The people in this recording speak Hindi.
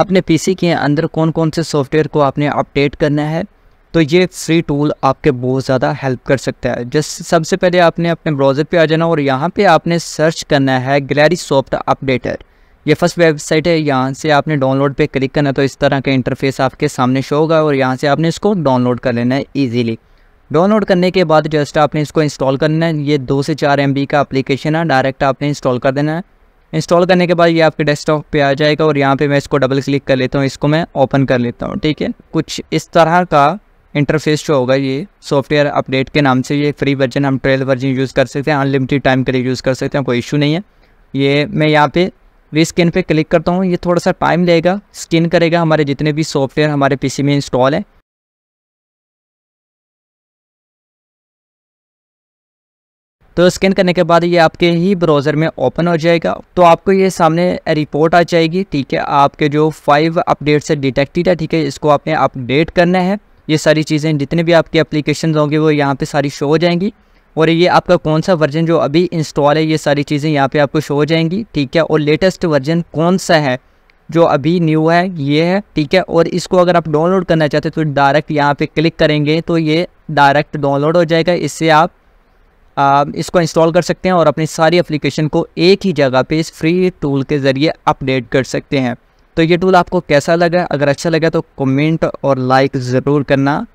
अपने पीसी के अंदर कौन कौन से सॉफ्टवेयर को आपने अपडेट करना है तो ये फ्री टूल आपके बहुत ज़्यादा हेल्प कर सकता है जिस सबसे पहले आपने अपने ब्राउज़र पे आ जाना और यहाँ पे आपने सर्च करना है ग्लैरी सॉफ्ट अपडेटर ये फर्स्ट वेबसाइट है यहाँ से आपने डाउनलोड पे क्लिक करना तो इस तरह का इंटरफेस आपके सामने शो होगा और यहाँ से आपने इसको डाउनलोड कर लेना है ईजिली डाउनलोड करने के बाद जस्ट आपने इसको इंस्टॉल करना है ये दो से चार एम का अप्लीकेशन है डायरेक्ट आपने इंस्टॉल कर देना है इंस्टॉल करने के बाद ये आपके डेस्कटॉप पे आ जाएगा और यहाँ पे मैं इसको डबल क्लिक कर लेता हूँ इसको मैं ओपन कर लेता हूँ ठीक है कुछ इस तरह का इंटरफेस जो होगा ये सॉफ्टवेयर अपडेट के नाम से ये फ्री वर्जन हम ट्रेल वर्जन यूज़ कर सकते हैं अनलिमिटेड टाइम के लिए यूज़ कर सकते हैं कोई इशू नहीं है ये मैं यहाँ पे री स्किन पर क्लिक करता हूँ ये थोड़ा सा टाइम लेगा स्किन करेगा हमारे जितने भी सॉफ्टवेयर हमारे पीसी में इंस्टॉल है तो स्कैन करने के बाद ये आपके ही ब्राउज़र में ओपन हो जाएगा तो आपको ये सामने रिपोर्ट आ जाएगी ठीक है आपके जो फाइव अपडेट से डिटेक्टेड है ठीक है इसको आपने अपडेट करना है ये सारी चीज़ें जितने भी आपकी अप्लीकेशन होंगी वो यहाँ पर सारी शो हो जाएंगी और ये आपका कौन सा वर्जन जो अभी इंस्टॉल है ये सारी चीज़ें यहाँ पर आपको शो हो जाएंगी ठीक है और लेटेस्ट वर्जन कौन सा है जो अभी न्यू है ये है ठीक है और इसको अगर आप डाउनलोड करना चाहते हैं तो डायरेक्ट यहाँ पे क्लिक करेंगे तो ये डायरेक्ट डाउनलोड हो जाएगा इससे आप इसको इंस्टॉल कर सकते हैं और अपनी सारी एप्लीकेशन को एक ही जगह पे इस फ्री टूल के ज़रिए अपडेट कर सकते हैं तो ये टूल आपको कैसा लगा अगर अच्छा लगा तो कमेंट और लाइक ज़रूर करना